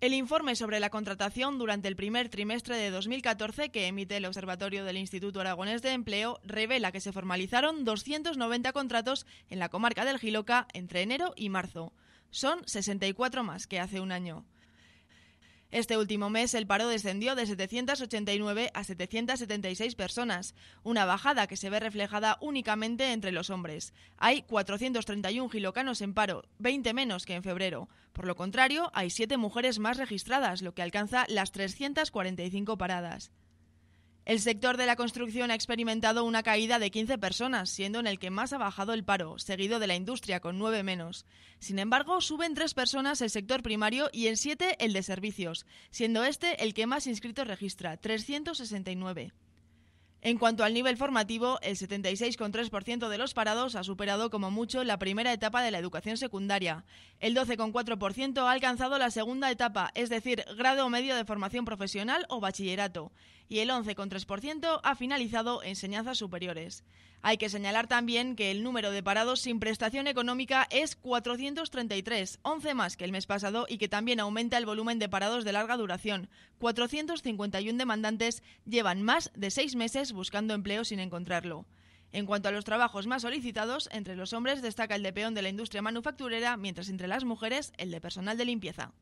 El informe sobre la contratación durante el primer trimestre de 2014 que emite el Observatorio del Instituto Aragonés de Empleo revela que se formalizaron 290 contratos en la comarca del Giloca entre enero y marzo. Son 64 más que hace un año. Este último mes el paro descendió de 789 a 776 personas, una bajada que se ve reflejada únicamente entre los hombres. Hay 431 gilocanos en paro, 20 menos que en febrero. Por lo contrario, hay siete mujeres más registradas, lo que alcanza las 345 paradas. El sector de la construcción ha experimentado una caída de 15 personas, siendo en el que más ha bajado el paro, seguido de la industria con nueve menos. Sin embargo, suben tres personas el sector primario y en siete el de servicios, siendo este el que más inscritos registra, 369. En cuanto al nivel formativo, el 76,3% de los parados ha superado como mucho la primera etapa de la educación secundaria. El 12,4% ha alcanzado la segunda etapa, es decir, grado medio de formación profesional o bachillerato, y el 11,3% ha finalizado enseñanzas superiores. Hay que señalar también que el número de parados sin prestación económica es 433, 11 más que el mes pasado y que también aumenta el volumen de parados de larga duración. 451 demandantes llevan más de seis meses buscando empleo sin encontrarlo. En cuanto a los trabajos más solicitados, entre los hombres destaca el de peón de la industria manufacturera, mientras entre las mujeres el de personal de limpieza.